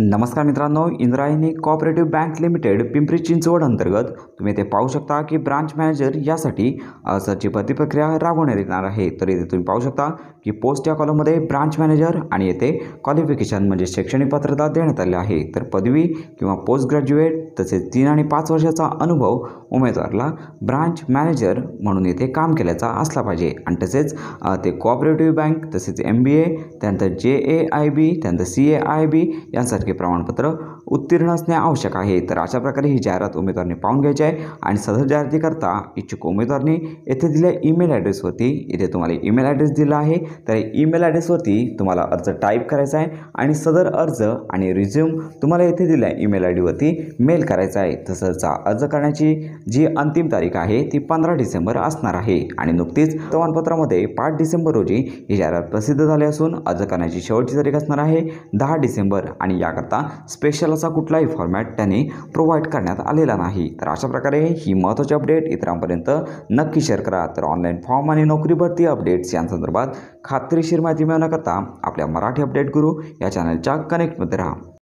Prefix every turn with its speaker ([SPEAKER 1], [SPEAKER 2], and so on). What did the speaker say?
[SPEAKER 1] नमस्कार मित्रांनो Indrayani cooperative bank limited Pimpri Chinchwad अंतर्गत तुम्ही इथे पाहू शकता की ब्रांच मॅनेजर यासाठी अर्जाची प्रतिप्रक्रिया राबवण्यात येणार आहे तर इथे तुम्ही पाहू शकता की पोस्ट या कॉलममध्ये ब्रांच मॅनेजर आणि येथे क्वालिफिकेशन म्हणजे शैक्षणिक पात्रता देण्यात आली आहे तर पदवी किंवा पोस्ट ग्रॅज्युएट तसेच तीन आणि पाच वर्षाचा अनुभव उमेदवारला ब्रांच मॅनेजर म्हणून येथे काम केल्याचा असला पाहिजे आणि तसेच ते कॉपरेटिव्ह बँक तसेच एम बी ए त्यानंतर जे ए आय बी त्यानंतर सी ए आय बी यांसारखे खासगी प्रमाणपत्र उत्तीर्ण असणे आवश्यक आहे तर अशा प्रकारे ही जाहिरात उमेदवारांनी पाहून घ्यायची आहे आणि सदर जाहिरातीकरता इच्छुक उमेदवारने येथे दिल्या ईमेल ॲड्रेसवरती इथे तुम्हाला ईमेल ॲड्रेस दिला आहे तर ईमेल ॲड्रेसवरती तुम्हाला अर्ज टाईप करायचा आहे आणि सदर अर्ज आणि रिझ्युम तुम्हाला येथे दिल्या ईमेल आय डीवरती मेल करायचा आहे तसंचा अर्ज करण्याची जी अंतिम तारीख आहे ती पंधरा डिसेंबर असणार आहे आणि नुकतीच प्रमाणपत्रामध्ये पाच डिसेंबर रोजी ही जाहिरात प्रसिद्ध झाली असून अर्ज करण्याची शेवटची तारीख असणार आहे दहा डिसेंबर आणि या करता स्पेशल असा कुठलाही फॉर्मॅट त्यांनी प्रोव्हाइड करण्यात आलेला नाही तर अशा प्रकारे ही महत्त्वाची अपडेट इतरांपर्यंत नक्की शेअर करा तर ऑनलाईन फॉर्म आणि नोकरी भरती अपडेट्स यांसंदर्भात खात्रीशीर माहिती मिळवण्याकरता आपल्या मराठी अपडेट गुरु या चॅनलच्या कनेक्टमध्ये राहा